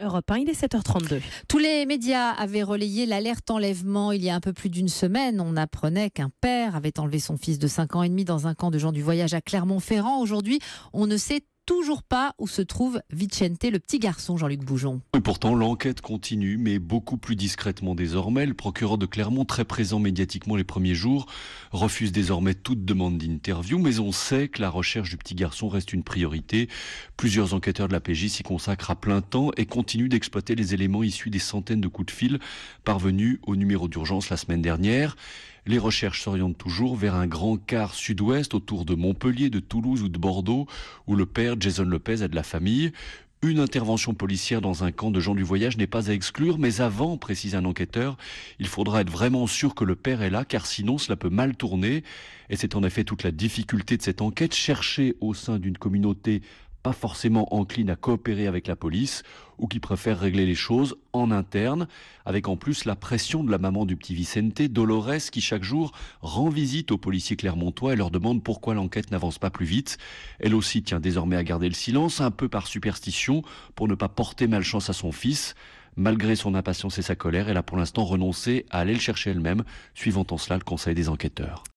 Europe il est 7h32. Tous les médias avaient relayé l'alerte enlèvement il y a un peu plus d'une semaine. On apprenait qu'un père avait enlevé son fils de 5 ans et demi dans un camp de gens du voyage à Clermont-Ferrand. Aujourd'hui, on ne sait toujours pas où se trouve Vicente, le petit garçon Jean-Luc Boujon. pourtant, l'enquête continue, mais beaucoup plus discrètement désormais. Le procureur de Clermont, très présent médiatiquement les premiers jours, refuse désormais toute demande d'interview, mais on sait que la recherche du petit garçon reste une priorité. Plusieurs enquêteurs de la PJ s'y consacrent à plein temps et continuent d'exploiter les éléments issus des centaines de coups de fil parvenus au numéro d'urgence la semaine dernière. Les recherches s'orientent toujours vers un grand quart sud-ouest autour de Montpellier, de Toulouse ou de Bordeaux, où le père Jason Lopez a de la famille. Une intervention policière dans un camp de gens du voyage n'est pas à exclure, mais avant, précise un enquêteur, il faudra être vraiment sûr que le père est là, car sinon cela peut mal tourner. Et c'est en effet toute la difficulté de cette enquête, chercher au sein d'une communauté pas forcément encline à coopérer avec la police ou qui préfère régler les choses en interne, avec en plus la pression de la maman du petit Vicente, Dolores, qui chaque jour rend visite aux policiers clermontois et leur demande pourquoi l'enquête n'avance pas plus vite. Elle aussi tient désormais à garder le silence, un peu par superstition, pour ne pas porter malchance à son fils. Malgré son impatience et sa colère, elle a pour l'instant renoncé à aller le chercher elle-même, suivant en cela le conseil des enquêteurs.